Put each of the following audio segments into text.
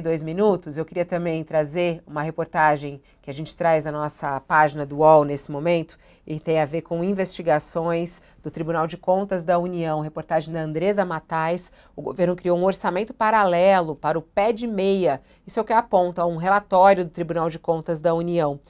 32 minutos, eu queria também trazer uma reportagem que a gente traz na nossa página do UOL nesse momento e tem a ver com investigações do Tribunal de Contas da União. Reportagem da Andresa Matais. O governo criou um orçamento paralelo para o pé de meia. Isso é o que aponta um relatório do Tribunal de Contas da União.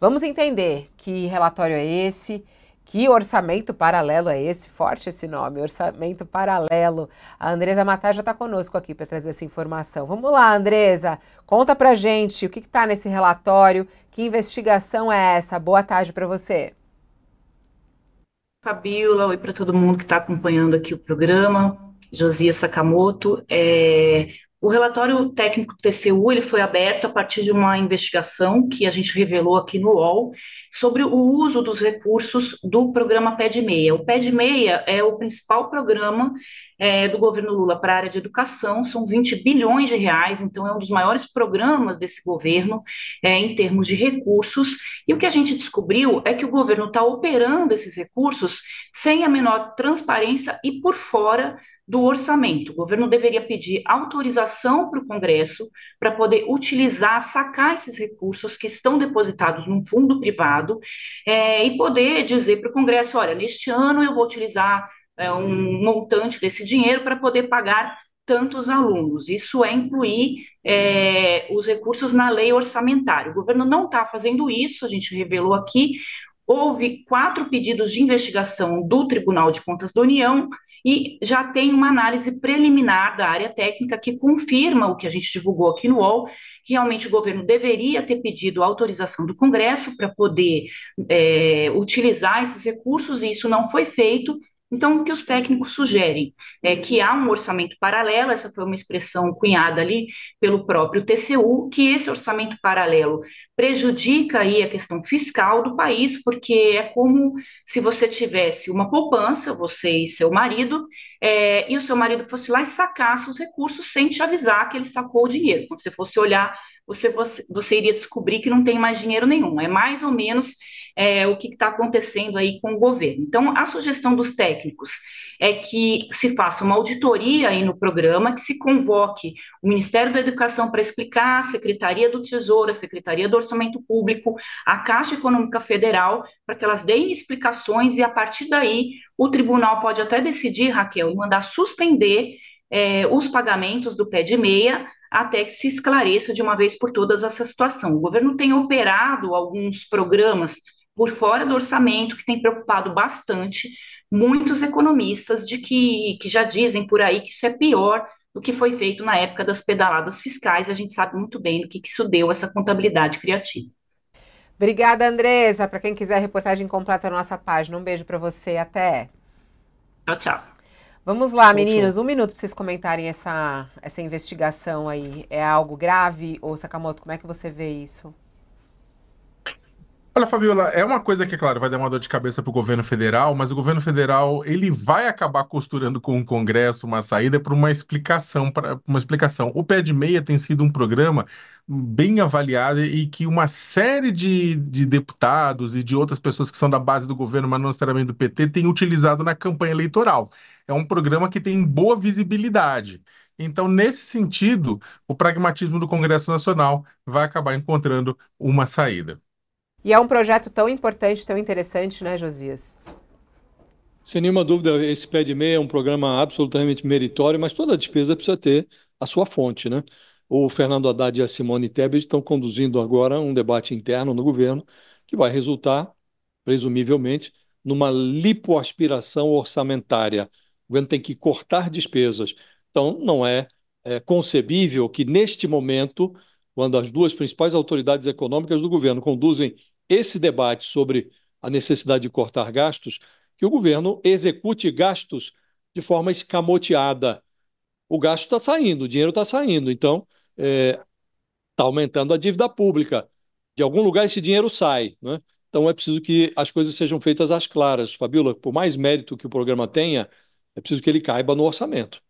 Vamos entender que relatório é esse que orçamento paralelo é esse? Forte esse nome, orçamento paralelo. A Andresa Matar já está conosco aqui para trazer essa informação. Vamos lá, Andresa, conta para gente o que está nesse relatório, que investigação é essa? Boa tarde para você. Fabiola, oi para todo mundo que está acompanhando aqui o programa. Josias Sakamoto, é, o relatório técnico do TCU ele foi aberto a partir de uma investigação que a gente revelou aqui no UOL sobre o uso dos recursos do programa PED Meia. O PED Meia é o principal programa é, do governo Lula para a área de educação, são 20 bilhões de reais, então é um dos maiores programas desse governo é, em termos de recursos. E o que a gente descobriu é que o governo está operando esses recursos sem a menor transparência e por fora do orçamento. O governo deveria pedir autorização para o Congresso para poder utilizar, sacar esses recursos que estão depositados num fundo privado é, e poder dizer para o Congresso: olha, neste ano eu vou utilizar é, um montante desse dinheiro para poder pagar tantos alunos. Isso é incluir é, os recursos na lei orçamentária. O governo não está fazendo isso, a gente revelou aqui. Houve quatro pedidos de investigação do Tribunal de Contas da União, e já tem uma análise preliminar da área técnica que confirma o que a gente divulgou aqui no UOL, que realmente o governo deveria ter pedido autorização do Congresso para poder é, utilizar esses recursos, e isso não foi feito, então, o que os técnicos sugerem é que há um orçamento paralelo, essa foi uma expressão cunhada ali pelo próprio TCU, que esse orçamento paralelo prejudica aí a questão fiscal do país, porque é como se você tivesse uma poupança, você e seu marido, é, e o seu marido fosse lá e sacasse os recursos sem te avisar que ele sacou o dinheiro. Quando você fosse olhar, você, você, você iria descobrir que não tem mais dinheiro nenhum. É mais ou menos é, o que está acontecendo aí com o governo. Então, a sugestão dos técnicos é que se faça uma auditoria aí no programa, que se convoque o Ministério da Educação para explicar, a Secretaria do Tesouro, a Secretaria do Orçamento Público, a Caixa Econômica Federal, para que elas deem explicações e, a partir daí, o tribunal pode até decidir, Raquel, mandar suspender é, os pagamentos do pé de meia até que se esclareça de uma vez por todas essa situação. O governo tem operado alguns programas por fora do orçamento, que tem preocupado bastante muitos economistas de que, que já dizem por aí que isso é pior do que foi feito na época das pedaladas fiscais. A gente sabe muito bem do que, que isso deu, essa contabilidade criativa. Obrigada, Andresa. Para quem quiser a reportagem completa na nossa página, um beijo para você. Até. Tchau, tchau. Vamos lá, meninos. Um minuto para vocês comentarem essa, essa investigação aí. É algo grave? Ou, Sakamoto, como é que você vê isso? Olha, Fabiola, é uma coisa que, é claro, vai dar uma dor de cabeça para o governo federal, mas o governo federal ele vai acabar costurando com o Congresso uma saída para uma explicação, para uma explicação. O Pé de Meia tem sido um programa bem avaliado e que uma série de, de deputados e de outras pessoas que são da base do governo, mas não necessariamente do PT, têm utilizado na campanha eleitoral. É um programa que tem boa visibilidade. Então, nesse sentido, o pragmatismo do Congresso Nacional vai acabar encontrando uma saída. E é um projeto tão importante, tão interessante, né, Josias? Sem nenhuma dúvida, esse PED MEI é um programa absolutamente meritório, mas toda despesa precisa ter a sua fonte, né? O Fernando Haddad e a Simone Tebet estão conduzindo agora um debate interno no governo que vai resultar, presumivelmente, numa lipoaspiração orçamentária. O governo tem que cortar despesas. Então, não é, é concebível que, neste momento, quando as duas principais autoridades econômicas do governo conduzem esse debate sobre a necessidade de cortar gastos, que o governo execute gastos de forma escamoteada. O gasto está saindo, o dinheiro está saindo, então está é, tá aumentando a dívida pública. De algum lugar esse dinheiro sai. Né? Então é preciso que as coisas sejam feitas às claras. Fabiola, por mais mérito que o programa tenha, é preciso que ele caiba no orçamento.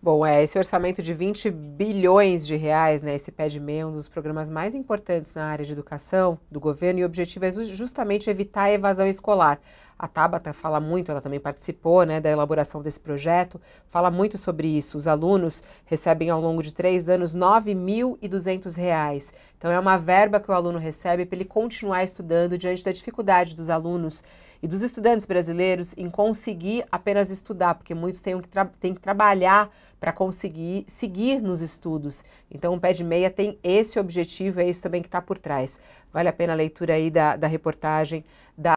Bom, é esse orçamento de 20 bilhões de reais, né, esse PEDME, é um dos programas mais importantes na área de educação do governo e o objetivo é justamente evitar a evasão escolar. A Tabata fala muito, ela também participou né, da elaboração desse projeto, fala muito sobre isso. Os alunos recebem ao longo de três anos R$ 9.200. Então, é uma verba que o aluno recebe para ele continuar estudando diante da dificuldade dos alunos e dos estudantes brasileiros em conseguir apenas estudar, porque muitos têm que, têm que trabalhar para conseguir seguir nos estudos. Então, o Pé de Meia tem esse objetivo, é isso também que está por trás. Vale a pena a leitura aí da, da reportagem da